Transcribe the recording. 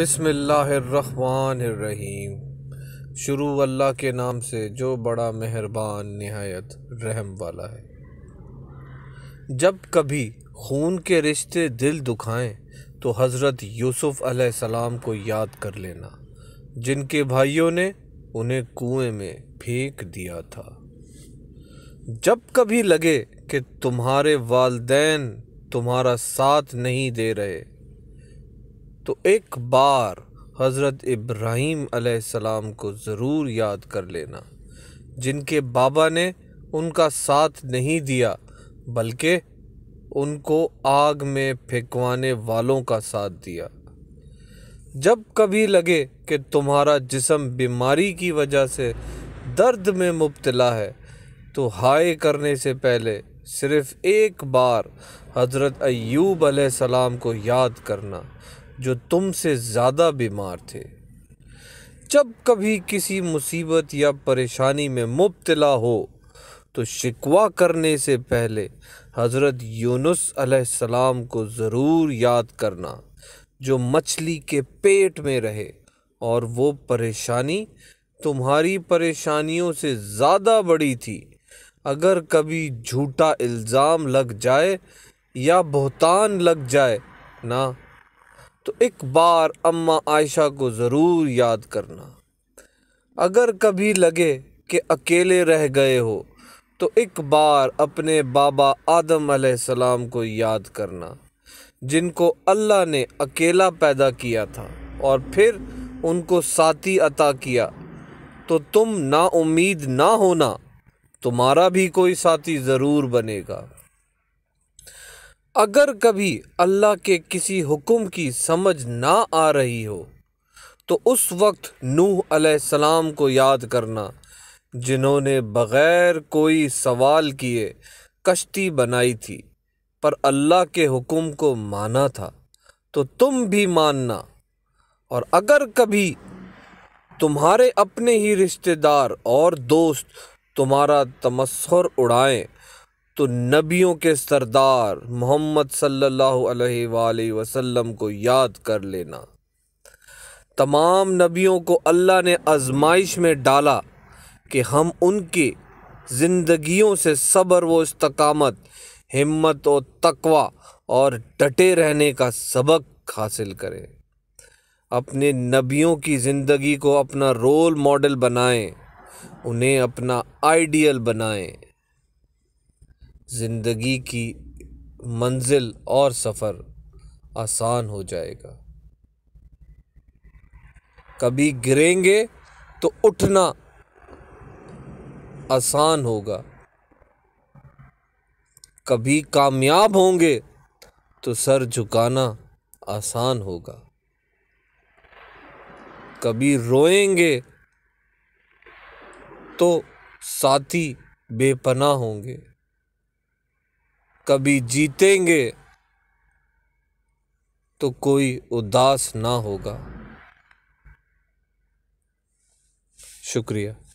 बिसमीम शुरू अल्लाह के नाम से जो बड़ा मेहरबान नहायत रहम वाला है जब कभी खून के रिश्ते दिल दुखाएं तो हज़रत यूसुफ़ सलाम को याद कर लेना जिनके भाइयों ने उन्हें कुएं में फेंक दिया था जब कभी लगे कि तुम्हारे वालदेन तुम्हारा साथ नहीं दे रहे तो एक बार हज़रत इब्राहीम सलाम को ज़रूर याद कर लेना जिनके बाबा ने उनका साथ नहीं दिया बल्कि उनको आग में फेंकवाने वालों का साथ दिया जब कभी लगे कि तुम्हारा जिसम बीमारी की वजह से दर्द में मुब्तला है तो हाय करने से पहले सिर्फ़ एक बार हज़रत अयूब सलाम को याद करना जो तुमसे ज़्यादा बीमार थे जब कभी किसी मुसीबत या परेशानी में मुबतला हो तो शिकवा करने से पहले हज़रत यूनुस अलैहिस्सलाम को ज़रूर याद करना जो मछली के पेट में रहे और वो परेशानी तुम्हारी परेशानियों से ज़्यादा बड़ी थी अगर कभी झूठा इल्ज़ाम लग जाए या बहतान लग जाए ना तो एक बार अम्मा आयशा को ज़रूर याद करना अगर कभी लगे कि अकेले रह गए हो तो एक बार अपने बाबा आदम सलाम को याद करना जिनको अल्लाह ने अकेला पैदा किया था और फिर उनको साथी अता किया तो तुम ना उम्मीद ना होना तुम्हारा भी कोई साथी ज़रूर बनेगा अगर कभी अल्लाह के किसी हुक्म की समझ ना आ रही हो तो उस वक्त नूह सलाम को याद करना जिन्होंने बग़ैर कोई सवाल किए कश्ती बनाई थी पर अल्लाह के हुक्म को माना था तो तुम भी मानना और अगर कभी तुम्हारे अपने ही रिश्तेदार और दोस्त तुम्हारा तमस्र उड़ाएं तो नबियों के सरदार मोहम्मद सल्लल्लाहु अलैहि वसल्लम को याद कर लेना तमाम नबियों को अल्लाह ने आजमाइश में डाला कि हम उनकी ज़िंदगियों से सब्र व इस्तकामत हिम्मत और तकवा और डटे रहने का सबक हासिल करें अपने नबियों की ज़िंदगी को अपना रोल मॉडल बनाएं उन्हें अपना आइडियल बनाएं ज़िंदगी की मंजिल और सफ़र आसान हो जाएगा कभी गिरेंगे तो उठना आसान होगा कभी कामयाब होंगे तो सर झुकाना आसान होगा कभी रोएंगे तो साथी बेपना होंगे कभी जीतेंगे तो कोई उदास ना होगा शुक्रिया